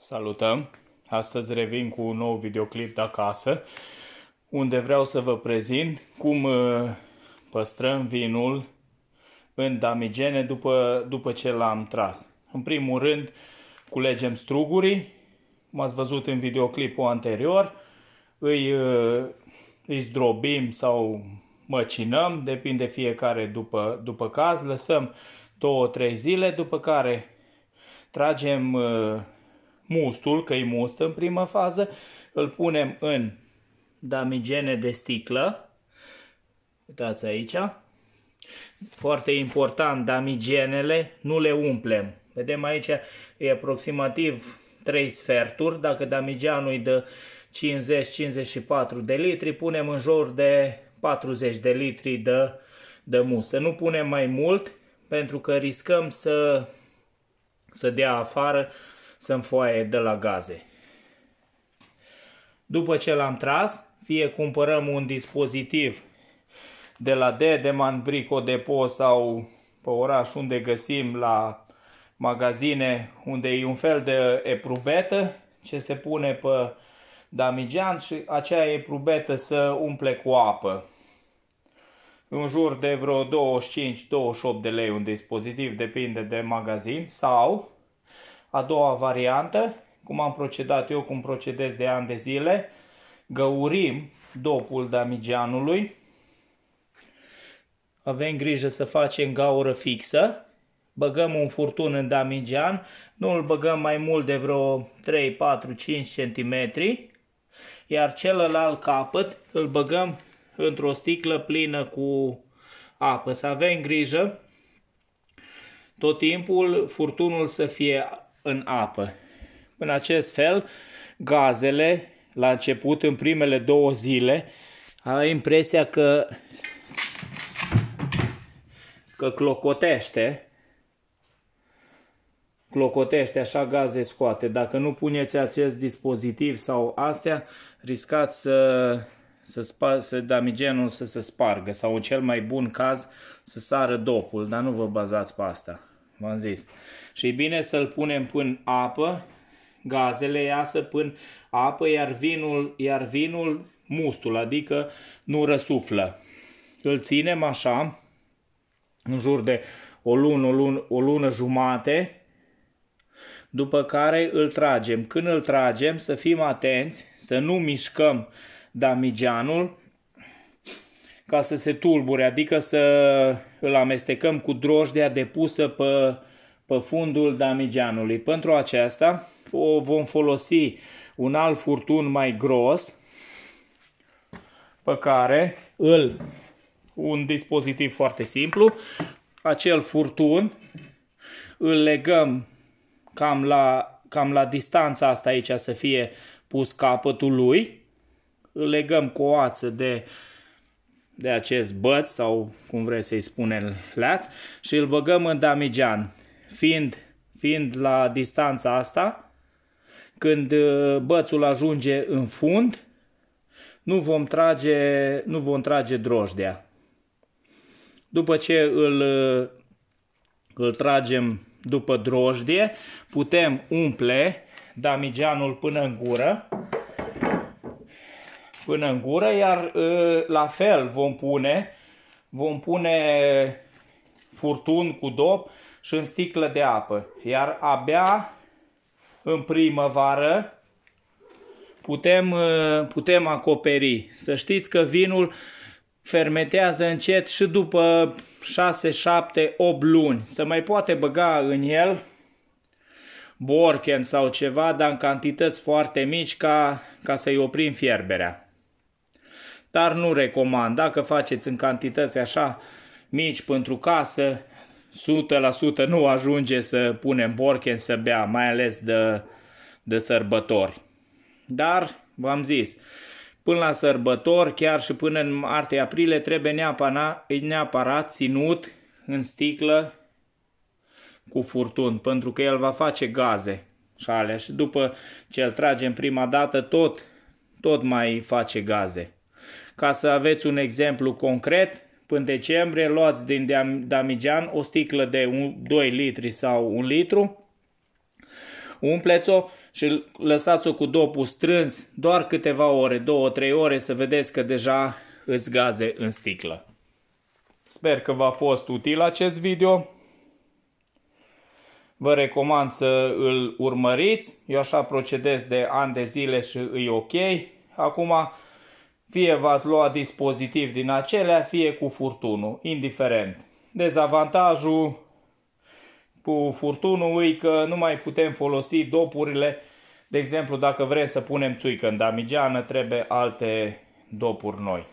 Salutăm! Astăzi revin cu un nou videoclip de acasă, unde vreau să vă prezint cum uh, păstrăm vinul în damigene după, după ce l-am tras. În primul rând, culegem strugurii, cum ați văzut în videoclipul anterior, îi, uh, îi zdrobim sau măcinăm, depinde fiecare după, după caz, lăsăm 2-3 zile, după care tragem uh, mustul, că e must în prima fază, îl punem în damigene de sticlă. Uitați aici. Foarte important, damigenele nu le umplem. Vedem aici, e aproximativ 3 sferturi. Dacă damigeanul e de 50-54 de litri, punem în jur de 40 de litri de, de mus. Să nu punem mai mult, pentru că riscăm să, să dea afară să înfoaie de la gaze. După ce l-am tras, fie cumpărăm un dispozitiv de la Dedeman, Brico Depo sau pe oraș unde găsim la magazine unde e un fel de eprubetă ce se pune pe damigean și acea eprubetă să umple cu apă. În jur de vreo 25-28 de lei un dispozitiv, depinde de magazin, sau a doua variantă, cum am procedat eu, cum procedez de ani de zile, găurim dopul damigianului avem grijă să facem gaură fixă, băgăm un furtun în damigian nu îl băgăm mai mult de vreo 3, 4, 5 cm, iar celălalt capăt îl băgăm într-o sticlă plină cu apă. Să avem grijă tot timpul furtunul să fie în apă. În acest fel, gazele, la început, în primele două zile, ai impresia că, că clocotește, clocotește, așa gaze scoate. Dacă nu puneți acest dispozitiv sau astea, riscați să, să, spa, să damigenul să se spargă sau în cel mai bun caz să sară dopul, dar nu vă bazați pe asta v-am zis. Și bine să-l punem până apă, gazele iasă până apă, iar vinul, iar vinul mustul, adică nu răsuflă. Îl ținem așa, în jur de o lună, o lună, o lună jumate, după care îl tragem. Când îl tragem, să fim atenți, să nu mișcăm damigianul, ca să se tulbure, adică să îl amestecăm cu drojdea depusă pe, pe fundul damigeanului. Pentru aceasta o vom folosi un alt furtun mai gros pe care îl un dispozitiv foarte simplu, acel furtun îl legăm cam la, cam la distanța asta aici să fie pus capătul lui, îl legăm cu o ață de de acest băț sau cum vreți să-i spunem leaț și îl băgăm în damigean. Fiind, fiind la distanța asta, când uh, bățul ajunge în fund, nu vom trage, nu vom trage drojdea. După ce îl, uh, îl tragem după drojdie, putem umple damigeanul până în gură până în gură, iar ă, la fel vom pune, vom pune furtun cu dop și în sticlă de apă. Iar abia în primăvară putem, ă, putem acoperi. Să știți că vinul fermentează încet și după 6, 7, 8 luni. să mai poate băga în el borken sau ceva, dar în cantități foarte mici ca, ca să-i oprim fierberea dar nu recomand. Dacă faceți în cantități așa mici pentru casă, 100% nu ajunge să punem borken să bea, mai ales de, de sărbători. Dar, v-am zis, până la sărbători, chiar și până în martie-aprilie, trebuie neapărat, neapărat ținut în sticlă cu furtun, pentru că el va face gaze și alea și după ce îl tragem prima dată, tot, tot mai face gaze. Ca să aveți un exemplu concret, până decembrie luați din damigian o sticlă de 2 litri sau 1 litru, umpleți-o și lăsați-o cu dopul strâns doar câteva ore, 2-3 ore, să vedeți că deja îți gaze în sticlă. Sper că v-a fost util acest video. Vă recomand să îl urmăriți. Eu așa procedez de ani de zile și îi ok. Acum fie v-ați lua dispozitiv din acelea, fie cu furtunul, indiferent. Dezavantajul cu furtunul e că nu mai putem folosi dopurile. De exemplu, dacă vrem să punem țuică în damigeană, trebuie alte dopuri noi.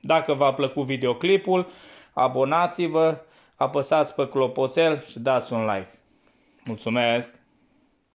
Dacă v-a plăcut videoclipul, abonați-vă, apăsați pe clopoțel și dați un like. Mulțumesc!